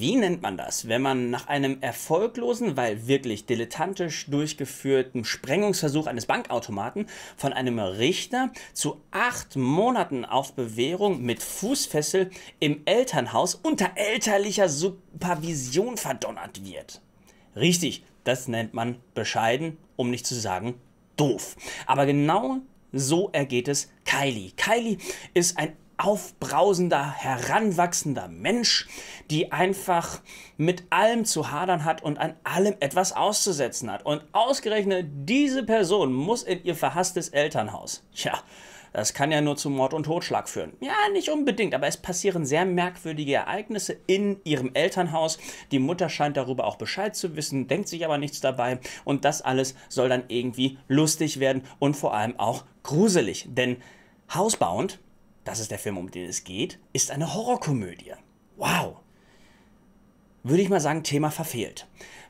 wie nennt man das, wenn man nach einem erfolglosen, weil wirklich dilettantisch durchgeführten Sprengungsversuch eines Bankautomaten von einem Richter zu acht Monaten auf Bewährung mit Fußfessel im Elternhaus unter elterlicher Supervision verdonnert wird? Richtig, das nennt man bescheiden, um nicht zu sagen doof. Aber genau so ergeht es Kylie. Kylie ist ein aufbrausender, heranwachsender Mensch, die einfach mit allem zu hadern hat und an allem etwas auszusetzen hat. Und ausgerechnet diese Person muss in ihr verhasstes Elternhaus. Tja, das kann ja nur zu Mord und Totschlag führen. Ja, nicht unbedingt, aber es passieren sehr merkwürdige Ereignisse in ihrem Elternhaus. Die Mutter scheint darüber auch Bescheid zu wissen, denkt sich aber nichts dabei. Und das alles soll dann irgendwie lustig werden und vor allem auch gruselig. Denn hausbauend das ist der Film, um den es geht, ist eine Horrorkomödie. Wow! Würde ich mal sagen, Thema verfehlt.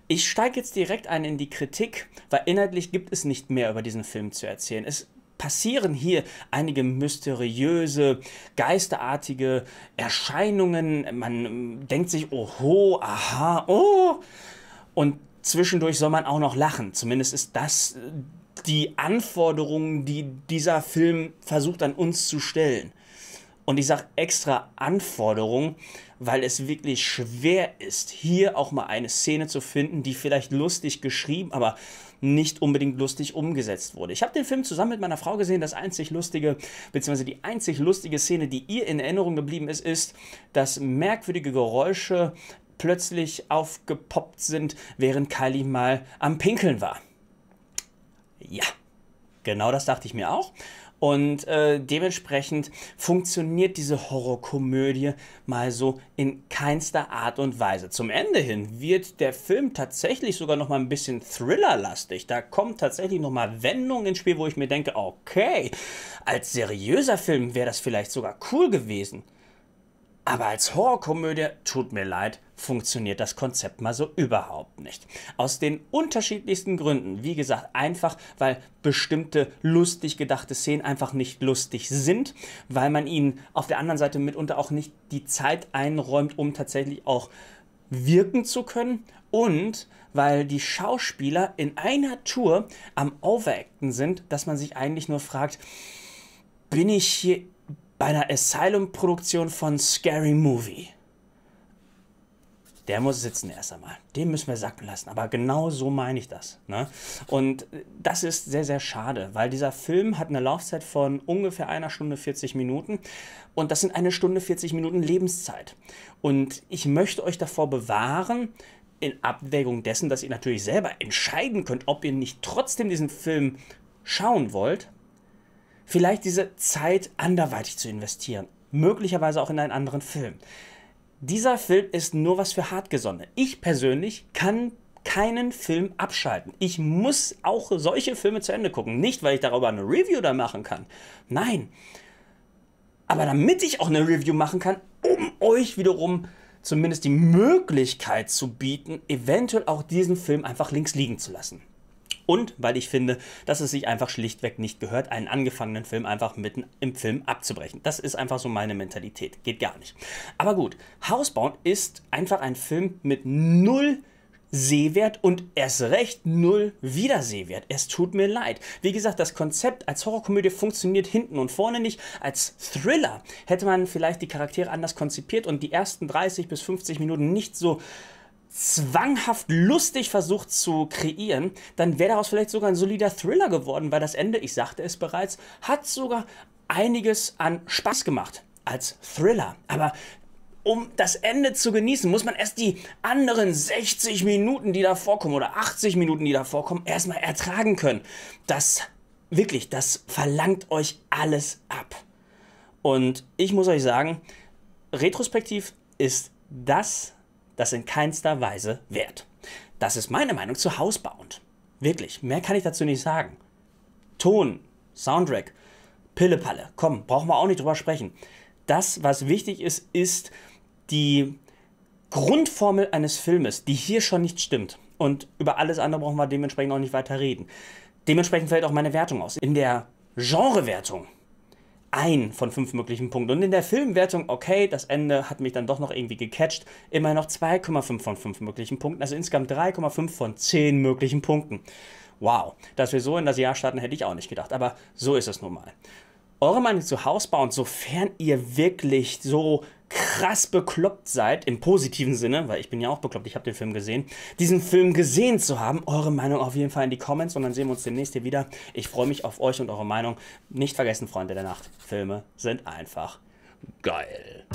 Ich steige jetzt direkt ein in die Kritik, weil inhaltlich gibt es nicht mehr über diesen Film zu erzählen. Es passieren hier einige mysteriöse, geisterartige Erscheinungen. Man denkt sich, oho, aha, oh. Und zwischendurch soll man auch noch lachen. Zumindest ist das äh, die Anforderung, die dieser Film versucht an uns zu stellen. Und ich sage extra Anforderung, weil es wirklich schwer ist, hier auch mal eine Szene zu finden, die vielleicht lustig geschrieben, aber nicht unbedingt lustig umgesetzt wurde. Ich habe den Film zusammen mit meiner Frau gesehen. Das einzig lustige, beziehungsweise die einzig lustige Szene, die ihr in Erinnerung geblieben ist, ist, dass merkwürdige Geräusche plötzlich aufgepoppt sind, während Kylie mal am Pinkeln war. Ja, genau das dachte ich mir auch. Und äh, dementsprechend funktioniert diese Horrorkomödie mal so in keinster Art und Weise. Zum Ende hin wird der Film tatsächlich sogar noch mal ein bisschen Thriller-lastig. Da kommen tatsächlich noch mal Wendungen ins Spiel, wo ich mir denke, okay, als seriöser Film wäre das vielleicht sogar cool gewesen. Aber als Horrorkomödie, tut mir leid, funktioniert das Konzept mal so überhaupt nicht. Aus den unterschiedlichsten Gründen. Wie gesagt, einfach, weil bestimmte lustig gedachte Szenen einfach nicht lustig sind, weil man ihnen auf der anderen Seite mitunter auch nicht die Zeit einräumt, um tatsächlich auch wirken zu können und weil die Schauspieler in einer Tour am Overacten sind, dass man sich eigentlich nur fragt, bin ich hier bei einer Asylum-Produktion von Scary Movie? der muss sitzen erst einmal. Den müssen wir sacken lassen. Aber genau so meine ich das. Ne? Und äh, das ist sehr, sehr schade, weil dieser Film hat eine Laufzeit von ungefähr einer Stunde 40 Minuten. Und das sind eine Stunde 40 Minuten Lebenszeit. Und ich möchte euch davor bewahren, in Abwägung dessen, dass ihr natürlich selber entscheiden könnt, ob ihr nicht trotzdem diesen Film schauen wollt, vielleicht diese Zeit anderweitig zu investieren. Möglicherweise auch in einen anderen Film dieser Film ist nur was für Hartgesonne. Ich persönlich kann keinen Film abschalten. Ich muss auch solche Filme zu Ende gucken. Nicht, weil ich darüber eine Review da machen kann. Nein. Aber damit ich auch eine Review machen kann, um euch wiederum zumindest die Möglichkeit zu bieten, eventuell auch diesen Film einfach links liegen zu lassen und weil ich finde, dass es sich einfach schlichtweg nicht gehört, einen angefangenen Film einfach mitten im Film abzubrechen. Das ist einfach so meine Mentalität. Geht gar nicht. Aber gut, Housebound ist einfach ein Film mit null Sehwert und erst recht null Wiedersehwert. Es tut mir leid. Wie gesagt, das Konzept als Horrorkomödie funktioniert hinten und vorne nicht. Als Thriller hätte man vielleicht die Charaktere anders konzipiert und die ersten 30 bis 50 Minuten nicht so zwanghaft lustig versucht zu kreieren, dann wäre daraus vielleicht sogar ein solider Thriller geworden, weil das Ende, ich sagte es bereits, hat sogar einiges an Spaß gemacht als Thriller. Aber um das Ende zu genießen, muss man erst die anderen 60 Minuten, die da vorkommen, oder 80 Minuten, die da vorkommen, erstmal ertragen können. Das, wirklich, das verlangt euch alles ab. Und ich muss euch sagen, retrospektiv ist das das in keinster Weise wert. Das ist meine Meinung zu Housebound. Wirklich, mehr kann ich dazu nicht sagen. Ton, Soundtrack, Pillepalle, komm, brauchen wir auch nicht drüber sprechen. Das, was wichtig ist, ist die Grundformel eines Filmes, die hier schon nicht stimmt. Und über alles andere brauchen wir dementsprechend auch nicht weiter reden. Dementsprechend fällt auch meine Wertung aus. In der Genrewertung ein von fünf möglichen Punkten. Und in der Filmwertung, okay, das Ende hat mich dann doch noch irgendwie gecatcht, immer noch 2,5 von fünf möglichen Punkten, also insgesamt 3,5 von zehn möglichen Punkten. Wow, dass wir so in das Jahr starten, hätte ich auch nicht gedacht, aber so ist es nun mal. Eure Meinung zu Hausbau und sofern ihr wirklich so krass bekloppt seid, im positiven Sinne, weil ich bin ja auch bekloppt, ich habe den Film gesehen, diesen Film gesehen zu haben. Eure Meinung auf jeden Fall in die Comments und dann sehen wir uns demnächst hier wieder. Ich freue mich auf euch und eure Meinung. Nicht vergessen, Freunde der Nacht, Filme sind einfach geil.